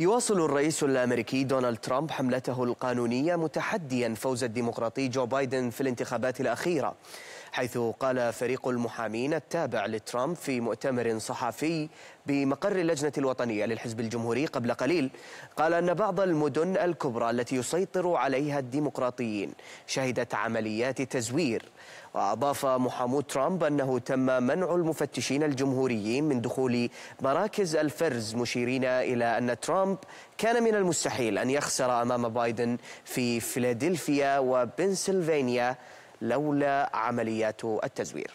يواصل الرئيس الامريكي دونالد ترامب حملته القانونيه متحديا فوز الديمقراطي جو بايدن في الانتخابات الاخيره حيث قال فريق المحامين التابع لترامب في مؤتمر صحفي بمقر اللجنة الوطنية للحزب الجمهوري قبل قليل قال أن بعض المدن الكبرى التي يسيطر عليها الديمقراطيين شهدت عمليات تزوير وأضاف محامو ترامب أنه تم منع المفتشين الجمهوريين من دخول مراكز الفرز مشيرين إلى أن ترامب كان من المستحيل أن يخسر أمام بايدن في فيلادلفيا وبنسلفانيا لولا عمليات التزوير